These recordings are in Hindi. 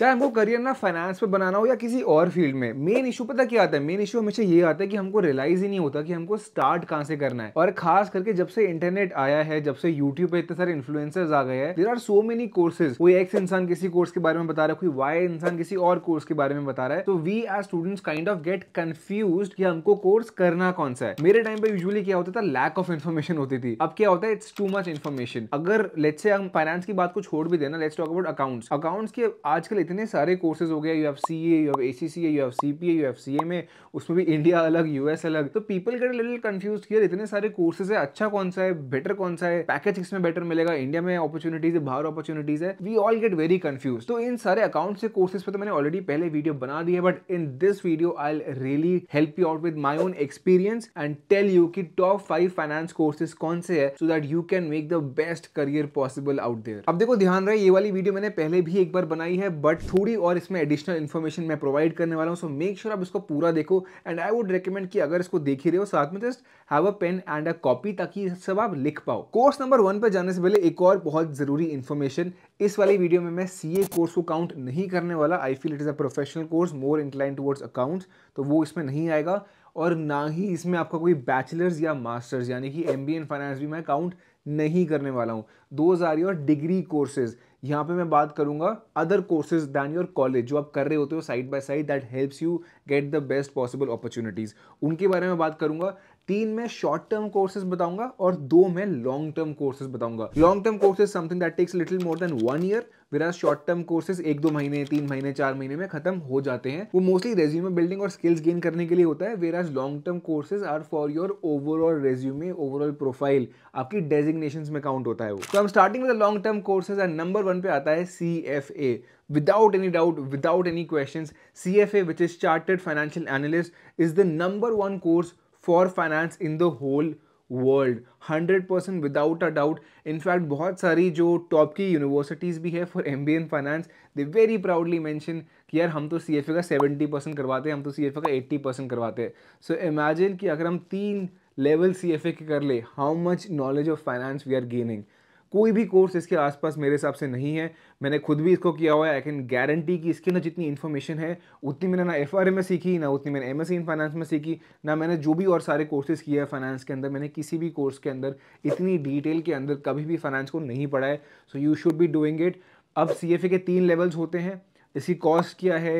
चाहे हमको करियर ना फाइनेंस पे बनाना हो या किसी और फील्ड में मेन इशू पता क्या आता है मेन इशू हमेशा ये आता है कि हमको रियलाइज ही नहीं होता कि हमको स्टार्ट कहाँ से करना है और खास करके जब से इंटरनेट आया है जब से यूट्यूब पे इतने सारे इन्फ्लुएंसर्स आ गए हैं there are so many courses कोई एक्स इंसान किसी कोर्स के बारे में बता रहा है कोई वाई इंसान किसी और कोर्स के बारे में बता रहा है तो we are students kind of get confuse कि हमको कोर्स करना कौन सा है मेरे टाइम पे यूजली क्या होता था लैक ऑफ इन्फॉर्मेशन होती थी अब क्या होता है इट्स टू मच इन्फॉर्मेशन अगर लेट्स से हम फाइनेंस की बात को छोड़ भी देना let's talk about accounts accounts के आजकल इतने सारे कोर्सेज हो गए U F C A U F A C C A U F C P A U F C A में उसमें भी इंडिया अलग यू एस अलग तो people get little confuse here इतने सारे कोर्सेज है अच्छा कौन सा है बेटर कौन सा है पैकेज किसमें बेटर मिलेगा इंडिया में अपॉर्चुनिटीज है बाहर अपॉर्चुनिटीज है we all get very confuse तो इन सारे अकाउंट से कोर्सेज पर तो मैंने ऑलरेडी पहले वीडियो बना दी है but in this video I really help you out with my own experience and tell you की टॉप फाइव फाइनेंस कोर्सेज कौन से है so that you can make the best career possible out there अब देखो ध्यान रहे ये वाली वीडियो मैंने पहले भी एक बार बनाई है बट बट थोड़ी और इसमें एडिशनल इन्फॉर्मेशन मैं प्रोवाइड करने वाला हूँ सो मेक श्योर आप इसको पूरा देखो एंड आई वुड रिकमेंड कि अगर इसको देख ही रहे हो साथ में just have a pen and a copy ताकि सब आप लिख पाओ कोर्स नंबर वन पर जाने से पहले एक और बहुत ज़रूरी इन्फॉर्मेशन इस वाली वीडियो में मैं सी कोर्स को काउंट नहीं करने वाला I feel it is a professional course more incline towards accounts तो वो इसमें नहीं आएगा और ना ही इसमें आपका कोई बैचलर्स या मास्टर्स यानी कि एम बी एन फाइनेंस भी मैं काउंट नहीं करने वाला हूँ दोज हज़ार योर डिग्री कोर्सेज यहाँ पे मैं बात करूँगा other courses than your college जो आप कर रहे होते हो side by side that helps you get the best possible opportunities उनके बारे में बात करूँगा तीन में शॉर्ट टर्म कोर्सेज बताऊंगा और दो में लॉन्ग टर्म कोर्सेज बताऊंगा long term courses something that takes little more than one year बिना शॉर्ट टर्म कोर्सेज एक दो महीने तीन महीने चार महीने में खत्म हो जाते हैं वो मोस्टली रेज्यूमे बिल्डिंग और स्किल्स गेन करने के लिए होता है where long term courses are for your overall resume overall profile आपकी डेजिग्नेशन में काउंट होता है वो तो हम starting with long term courses and number one पे आता है C F A without any doubt without any question C F A which is chartered financial analyst is the number one course for finance in the whole world hundred percent without a doubt in fact बहुत सारी जो टॉप की यूनिवर्सिटीज़ भी है for M B A finance they very proudly mention कि यार हम तो सी एफ ए का सेवेंटी परसेंट करवाते हैं हम तो सी एफ ए का एट्टी परसेंट करवाते हैं सो इमेजिन कि अगर हम तीन लेवल सी एफ ए के कर ले how much knowledge of finance we are gaining कोई भी कोर्स इसके आसपास मेरे हिसाब से नहीं है मैंने खुद भी इसको किया हुआ है आई कैन गारंटी कि इसके अंदर जितनी इन्फॉर्मेशन है उतनी मैंने ना एफ में सीखी ना उतनी मैंने एम इन फाइनेंस में सीखी ना मैंने जो भी और सारे कोर्सेज किया है फाइनेंस के अंदर मैंने किसी भी कोर्स के अंदर इतनी डिटेल के अंदर कभी भी फाइनेंस को नहीं पढ़ा है so you should be doing it अब सी के तीन लेवल्स होते हैं इसकी कॉस्ट क्या है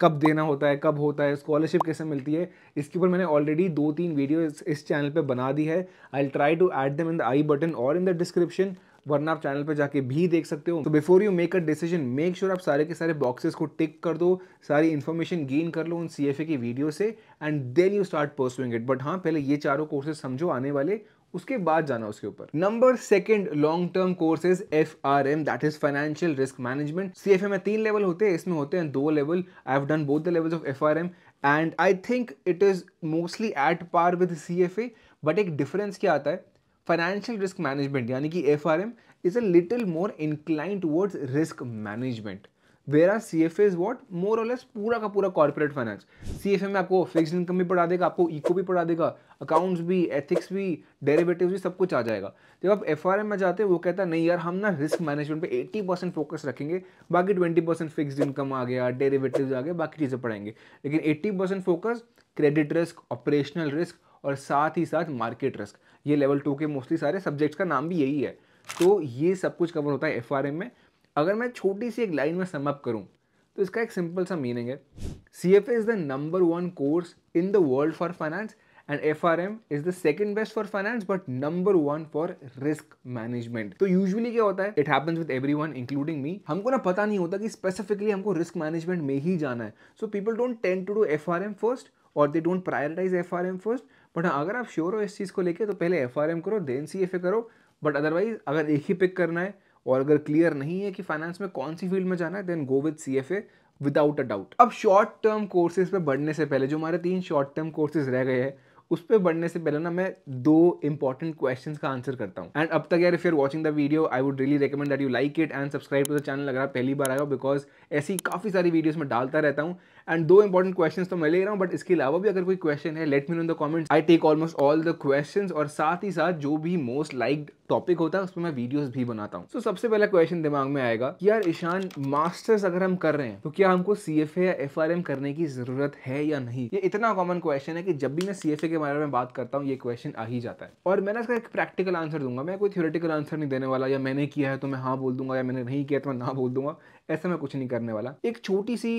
कब देना होता है कब होता है स्कॉलरशिप कैसे मिलती है इसके ऊपर मैंने ऑलरेडी दो तीन वीडियो इस, इस चैनल पे बना दी है I try to add them in the I button और इन द डिस्क्रिप्शन वरना आप चैनल पर जाके भी देख सकते हो तो before you make a decision make sure आप सारे के सारे बॉक्सेस को टिक कर दो सारी इन्फॉर्मेशन गेन कर लो उन सी की वीडियो से and then you start pursuing it but हाँ पहले ये चारों कोर्सेज समझो आने वाले उसके बाद जाना उसके ऊपर number second long term courses F R M that is financial risk management C F में तीन लेवल होते हैं इसमें होते हैं दो level I have done both the levels of F R M and I think it is mostly at par with C F A but एक डिफरेंस क्या आता है फाइनेंशियल रिस्क मैनेजमेंट यानी कि F R M is a little more incline towards risk management where are C F as what more और लेस पूरा का पूरा corporate finance C F A में आपको फिक्स इनकम भी पढ़ा देगा आपको इको भी पढ़ा देगा अकाउंट्स भी एथिक्स भी डेरेवेटिव भी सब कुछ आ जाएगा जब आप एफ आर एम में जाते हैं वो कहता है नहीं यार हम ना रिस्क मैनेजमेंट पे एट्टी परसेंट फोकस रखेंगे बाकी ट्वेंटी परसेंट फिक्स इनकम आ गया डेरेवेटिव आ गया बाकी चीज़ें पढ़ाएंगे लेकिन eighty percent focus credit risk operational risk और साथ ही साथ मार्केट रिस्क ये लेवल टू के मोस्टली सारे सब्जेक्ट्स का नाम भी यही है तो ये सब कुछ कवर होता है एफ आर एम में अगर मैं छोटी सी एक लाइन में समअप करूँ तो इसका एक सिंपल सा मीनिंग है C F A is the number one course in the world for finance and F R M is the second best for finance but number one for risk management तो यूजली क्या होता है it happens with everyone including me हमको ना पता नहीं होता कि स्पेसिफिकली हमको रिस्क मैनेजमेंट में ही जाना है so people don't tend to do F R M first और they don't prioritize F R M first but हाँ अगर आप श्योर हो इस चीज़ को लेकर तो पहले एफ आर एम करो देन सी एफ ए करो बट अदरवाइज अगर एक ही पिक करना है और अगर क्लियर नहीं है कि फाइनेंस में कौन सी फील्ड में जाना है then go with C F A without a doubt अब शॉर्ट टर्म कोर्सेज पे बढ़ने से पहले जो हमारे तीन शॉर्ट टर्म कोर्सेज रह गए हैं उस पर बढ़ने से पहले ना मैं दो इंपॉर्टेंट क्वेश्चन का आंसर करता हूँ एंड अब तक यार if watching the video I would really recommend that you like it and subscribe to the channel अगर आप पहली बार आया हो बिकॉज ऐसी काफ़ी सारी वीडियोज़ में डालता रहता हूँ एंड दो इंपॉर्टेंट क्वेश्चन तो मैं ले रहा हूँ बट इसके अलावा भी अगर कोई क्वेश्चन है let me know in the comments I take almost all the question और साथ ही साथ जो भी मोस्ट लाइक्ड टॉपिक होता है उसमें मैं वीडियोस भी बनाता हूँ so, सबसे पहला क्वेश्चन दिमाग में आएगा कि यार ईशान मास्टर्स अगर हम कर रहे हैं तो क्या हमको सी एफ ए या एफ आर एम करने की जरूरत है या नहीं ये इतना कॉमन क्वेश्चन है कि जब भी मैं सी एफ ए के बारे में बात करता हूँ ये क्वेश्चन आ ही जाता है और मैं इसका एक प्रैक्टिकल आंसर दूंगा मैं कोई थियोरेटिकल आंसर नहीं देने वाला या मैंने किया है तो मैं हाँ बोल दूंगा या मैंने नहीं किया तो मैं ना बोल दूंगा ऐसा मैं कुछ नहीं करने वाला एक छोटी सी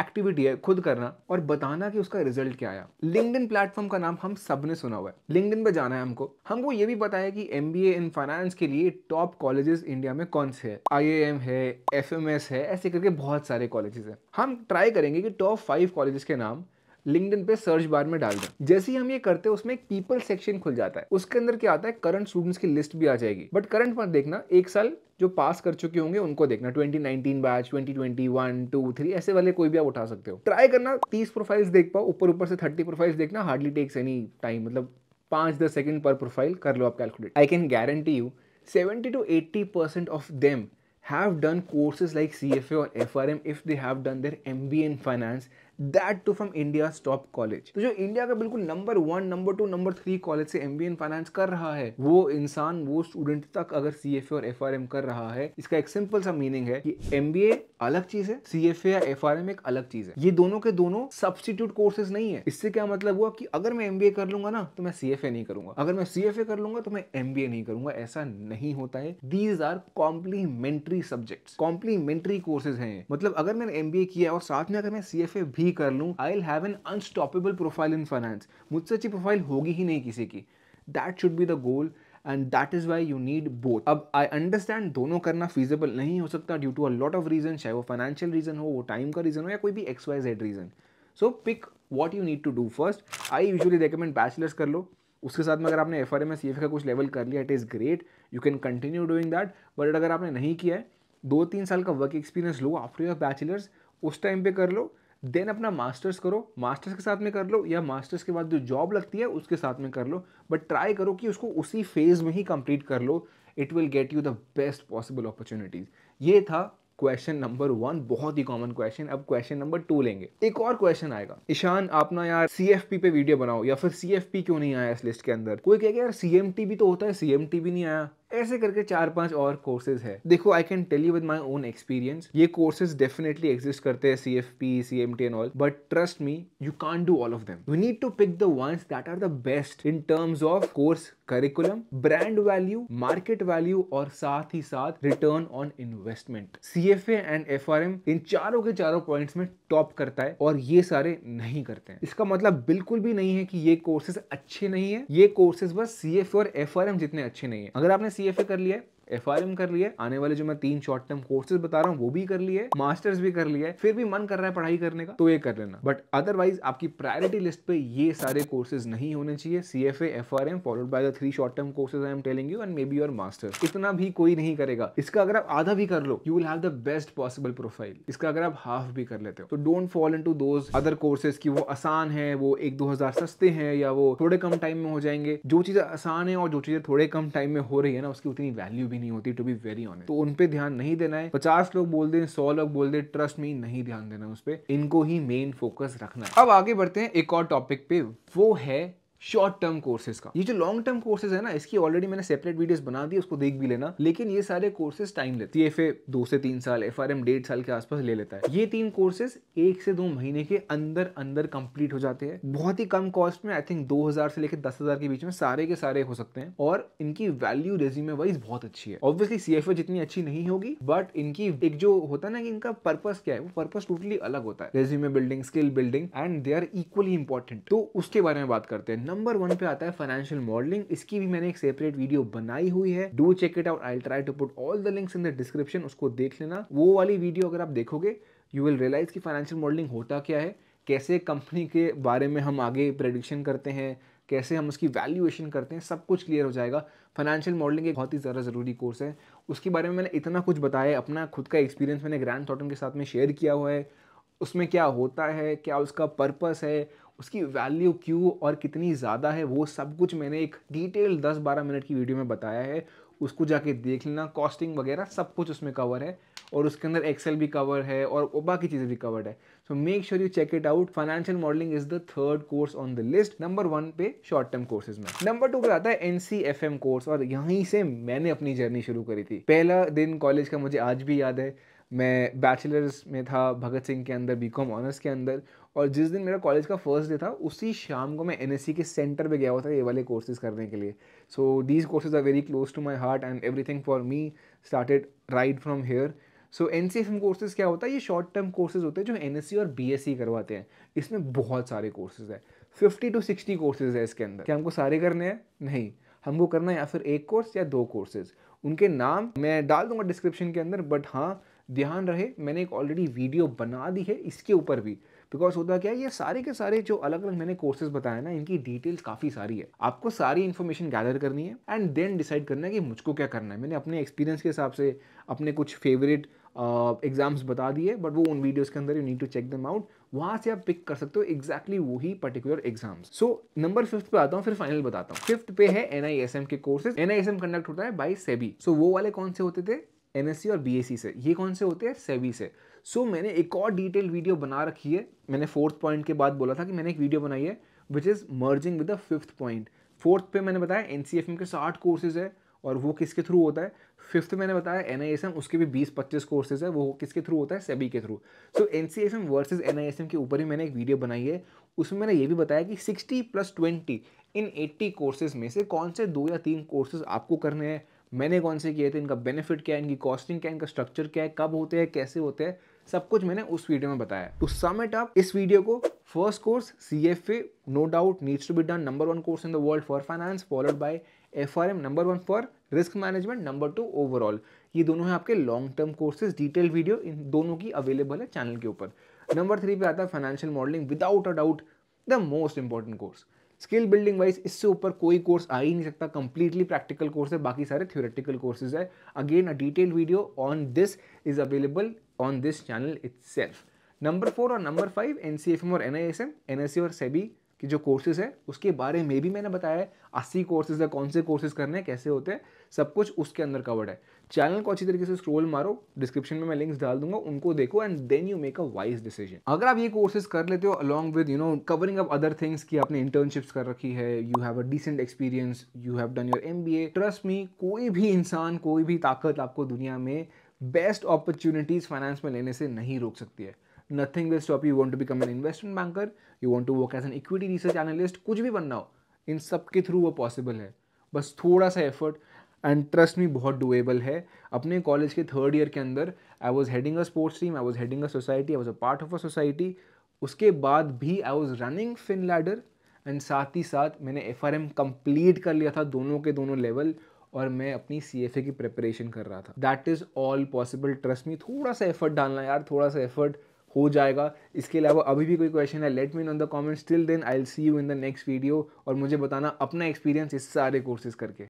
एक्टिविटी है खुद करना और बताना कि उसका रिजल्ट क्या आया लिंकड प्लेटफॉर्म का नाम हम सब ने सुना हुआ है लिंकड पे जाना है हमको हमको ये भी पता है कि एम इन फाइनेंस के लिए टॉप कॉलेजेस इंडिया में कौन से है आई एम है एफ एम एस है ऐसे करके बहुत सारे कॉलेजेस है हम ट्राई करेंगे कि टॉप फाइव कॉलेजेस के नाम लिंकडिन पे सर्च बार में डाल दें जैसे ही हम ये करते हैं उसमें एक पीपल सेक्शन खुल जाता है उसके अंदर क्या आता है करंट स्टूडेंट्स की लिस्ट भी आ जाएगी बट करंट मत देखना एक साल जो पास कर चुके होंगे उनको देखना 2019 बैच 2021 2 ऐसे वाले कोई भी आप उठा सकते हो ट्राई करना 30 प्रोफाइल्स देख पाओ ऊपर ऊपर से 30 प्रोफाइल्स देखना हार्डली टेक्स एनी टाइम मतलब पांच दस सेकेंड पर प्रोफाइल कर लो आप calculate I can guarantee you seventy to eighty percent of them have done courses like C F A और F R M if they have done there M B A finance that too from India top college तो जो इंडिया का बिल्कुल number one number two number three college से एम फाइनेंस कर रहा है वो इंसान वो स्टूडेंट तक अगर सी और एफ कर रहा है इसका एक सिंपल सा मीनिंग है कि एम अलग चीज है सी या एफ एक अलग चीज है ये दोनों के दोनों सब्सटीट्यूट कोर्सेज नहीं है इससे क्या मतलब हुआ कि अगर मैं एम कर लूंगा ना तो मैं सी नहीं करूंगा अगर मैं सी कर लूंगा तो मैं एम नहीं करूंगा ऐसा नहीं होता है these are complementary subject complementary courses है मतलब अगर मैंने एम किया और साथ में अगर मैं सी भी ही कर लूँ I will have an unstoppable profile in finance मुझसे अच्छी प्रोफाइल होगी ही नहीं किसी की that should be the goal and that is why you need both अब आई अंडरस्टैंड दोनों करना फीजेबल नहीं हो सकता due to a lot of reason चाहे वो फाइनेंशियल रीजन हो वो टाइम का रीजन हो या कोई भी X Y Z reason so pick what you need to do first I usually recommend bachelors कर लो उसके साथ में अगर आपने F R M S C F का कुछ लेवल कर लिया it is great you can continue doing that but अगर आपने नहीं किया है दो तीन साल का वर्क एक्सपीरियंस लो आफ्टर योर बैचलर्स उस टाइम पे कर लो देन अपना मास्टर्स करो मास्टर्स के साथ में कर लो या मास्टर्स के बाद जो जॉब लगती है उसके साथ में कर लो बट ट्राई करो कि उसको उसी फेज़ में ही कंप्लीट कर लो it will get you the best possible opportunities ये था क्वेश्चन नंबर वन बहुत ही कॉमन क्वेश्चन अब क्वेश्चन नंबर टू लेंगे एक और क्वेश्चन आएगा ईशान आप ना यार सी पे वीडियो बनाओ या फिर सी क्यों नहीं आया इस लिस्ट के अंदर कोई कहेगा यार सी भी तो होता है सी भी नहीं आया ऐसे करके चार पांच और कोर्सेज है देखो I can tell you with my own experience ये कोर्सेज डेफिनेटली एग्जिस्ट करते हैं C F P C M T N all but trust me you can't do all of them you need to pick the ones that are the best in terms of course curriculum brand value market value और साथ ही साथ return on investment C F and F R M इन चारों के चारों पॉइंट में टॉप करता है और ये सारे नहीं करते हैं इसका मतलब बिल्कुल भी नहीं है कि ये कोर्सेज अच्छे नहीं है ये कोर्सेज बस सी एफ और एफ आर एम जितने अच्छे नहीं है अगर आपने सी एफ ए कर लिया है एफ कर लिए आने वाले जो मैं तीन शॉर्ट टर्म कोर्सेज बता रहा हूँ वो भी कर लिए मास्टर्स भी कर लिया फिर भी मन कर रहा है पढ़ाई करने का तो ये कर लेना बट अदरवाइज आपकी प्रायोरिटी लिस्ट पे ये सारे कोर्सेज नहीं होने चाहिए C F A F R M followed by the three short term courses I am telling you and maybe your masters इतना भी कोई नहीं करेगा इसका अगर आप आधा भी कर लो you will have the best possible profile इसका अगर आप हाफ भी कर लेते हो तो don't fall into those other courses की वो आसान है वो एक दो हजार सस्ते हैं या वो थोड़े कम टाइम में हो जाएंगे जो चीजें आसान है और जो चीजें थोड़े कम टाइम में हो रही है ना उसकी उतनी वैल्यू भी भी नहीं होती टू बी वेरी ऑनेस्ट तो उन पे ध्यान नहीं देना है पचास लोग बोल दें सौ लोग बोल दें ट्रस्ट में नहीं ध्यान देना उस पर इनको ही मेन फोकस रखना है अब आगे बढ़ते हैं एक और टॉपिक पे वो है शॉर्ट टर्म कोर्सेज का ये जो लॉन्ग टर्म कोर्सेज है ना इसकी ऑलरेडी मैंने सेपरेट वीडियोस बना दी उसको देख भी लेना लेकिन ये सारे कोर्सेज टाइम लेते हैं ए दो से तीन साल एफ आर एम डेढ़ साल के आसपास ले लेता है ये तीन कोर्सेज एक से दो महीने के अंदर अंदर कंप्लीट हो जाते हैं बहुत ही कम कॉस्ट में आई थिंक दो हजार से लेकर दस हजार के बीच में सारे के सारे हो सकते हैं और इनकी वैल्यू रेज्यूमे वाइज बहुत अच्छी है ऑब्वियसली सी एफ जितनी अच्छी नहीं होगी बट इनकी एक जो होता है ना कि इनका पर्पज क्या है वो पर्पज टोटली अलग होता है resume building skill building and they are equally important तो उसके बारे में बात करते हैं नंबर वन पे आता है फाइनेंशियल मॉडलिंग इसकी भी मैंने एक सेपरेट वीडियो बनाई हुई है do check it out I try to put all the links in the description उसको देख लेना वो वाली वीडियो अगर आप देखोगे यू विल रियलाइज कि फाइनेंशियल मॉडलिंग होता क्या है कैसे कंपनी के बारे में हम आगे प्रडिक्शन करते हैं कैसे हम उसकी वैल्यूएशन करते हैं सब कुछ क्लियर हो जाएगा फाइनेंशियल मॉडलिंग एक बहुत ही ज़्यादा ज़रूरी कोर्स है उसके बारे में मैंने इतना कुछ बताया अपना खुद का एक्सपीरियंस मैंने ग्रैंड थॉटन के साथ में शेयर किया हुआ है उसमें क्या होता है क्या उसका पर्पस है उसकी वैल्यू क्यों और कितनी ज़्यादा है वो सब कुछ मैंने एक डिटेल 10-12 मिनट की वीडियो में बताया है उसको जाके देख लेना कॉस्टिंग वगैरह सब कुछ उसमें कवर है और उसके अंदर एक्सेल भी कवर है और बाकी चीज़ें भी कवर्ड है so make sure you check it out financial modelling is the third course on the list number one पे शॉर्ट टर्म कोर्सेज में नंबर टू पर आता है N C F M course और यहीं से मैंने अपनी जर्नी शुरू करी थी पहला दिन कॉलेज का मुझे आज भी याद है मैं बैचलर्स में था भगत सिंह के अंदर बी कॉम ऑनर्स के अंदर और जिस दिन मेरा कॉलेज का फर्स्ट डे था उसी शाम को मैं एन e के सेंटर पे गया हुआ था ये वाले कोर्सेज करने के लिए so these courses are very close to my heart and everything for me started right from here so N C F M courses क्या होता है ये शॉर्ट टर्म कोर्सेज होते हैं जो एन एस सी और बी एस सी करवाते हैं इसमें बहुत सारे कोर्सेज है फिफ्टी टू सिक्सटी कोर्सेज है इसके अंदर क्या हमको सारे करने हैं नहीं हमको करना है या फिर एक कोर्स या दो कोर्सेज उनके नाम मैं डाल दूंगा डिस्क्रिप्शन के अंदर बट हाँ ध्यान रहे मैंने एक ऑलरेडी वीडियो बना दी है इसके ऊपर भी बिकॉज होता क्या है ये सारे के सारे जो अलग अलग मैंने कोर्सेज बताया ना इनकी डिटेल्स काफ़ी सारी है आपको सारी इन्फॉर्मेशन गैदर करनी है एंड देन डिसाइड करना है कि मुझको क्या करना है मैंने अपने एक्सपीरियंस के हिसाब से अपने कुछ फेवरेट एग्जाम्स uh, बता दिए बट वो उन वीडियोस के अंदर you need to check them out वहाँ से आप पिक कर सकते हो एग्जैक्टली exactly वही particular exams so number fifth पे आता हूँ फिर फाइनल बताता हूँ फिफ्थ पे है एनआईएसएम के कोर्सेज एन कंडक्ट होता है बाई सेबी सो so, वो वाले कौन से होते थे एन और बी e से ये कौन से होते हैं सेवी से सो so, मैंने एक और डिटेल वीडियो बना रखी है मैंने फोर्थ पॉइंट के बाद बोला था कि मैंने एक वीडियो बनाई है which is merging with the fifth point fourth पे मैंने बताया एन के साठ कोर्सेज है और वो किसके थ्रू होता है फिफ्थ मैंने बताया एन उसके भी बीस पच्चीस कोर्सेज है वो किसके थ्रू होता है सेबी के through so N C versus N के ऊपर ही मैंने एक वीडियो बनाई है उसमें मैंने ये भी बताया कि सिक्सटी प्लस ट्वेंटी इन एट्टी कोर्सेज में से कौन से दो या तीन कोर्सेज आपको करने हैं मैंने कौन से किए थे इनका बेनिफिट क्या है इनकी कॉस्टिंग क्या है इनका स्ट्रक्चर क्या है कब होते हैं कैसे होते हैं सब कुछ मैंने उस वीडियो में बताया तो समेट आप इस वीडियो को first course C F A no doubt needs to be done number one course in the world for finance followed by F R M number one for risk management number two overall ये दोनों हैं आपके long term courses detail video इन दोनों की अवेलेबल है चैनल के ऊपर नंबर थ्री पे आता है financial modelling without a doubt the most important course skill building wise इससे ऊपर कोई कोर्स आ ही नहीं सकता कंप्लीटली प्रैक्टिकल कोर्स है बाकी सारे थ्योरेटिकल कोर्सेज है again a detail video on this is available on this channel it's number four और नंबर फाइव एन और एन e और सेबी कि जो कोर्सेज है उसके बारे में भी मैंने बताया है अस्सी कोर्सेज है कौन से कोर्सेज करने हैं कैसे होते हैं सब कुछ उसके अंदर कवर्ड है चैनल को अच्छी तरीके से स्क्रॉल मारो डिस्क्रिप्शन में मैं लिंक्स डाल दूंगा उनको देखो and then you make a wise decision अगर आप ये कोर्सेज कर लेते हो along with you know covering up other things की आपने इंटर्नशिप्स कर रखी है you have a decent experience you have done your M trust me कोई भी इंसान कोई भी ताकत आपको दुनिया में बेस्ट अपॉर्चुनिटीज़ फाइनेंस में लेने से नहीं रोक सकती है nothing will stop you want to become an investment banker you want to work as an equity research analyst कुछ भी बनना हो इन सब के थ्रू वो पॉसिबल है बस थोड़ा सा एफर्ट एंड ट्रस्ट मी बहुत डुएबल है अपने कॉलेज के थर्ड ईयर के अंदर I was heading a sports team I was heading a society I was a part of a society उसके बाद भी I was running fin ladder and साथ ही साथ मैंने एफ आर एम कम्प्लीट कर लिया था दोनों के दोनों लेवल और मैं अपनी सी एफ ए की प्रिपरेशन कर रहा था that is all possible trust me थोड़ा सा एफर्ट डालना यार थोड़ा सा एफर्ट हो जाएगा इसके अलावा अभी भी कोई क्वेश्चन है let me know in the comments till then I will see you in the next video और मुझे बताना अपना एक्सपीरियंस इस सारे कोर्सेज करके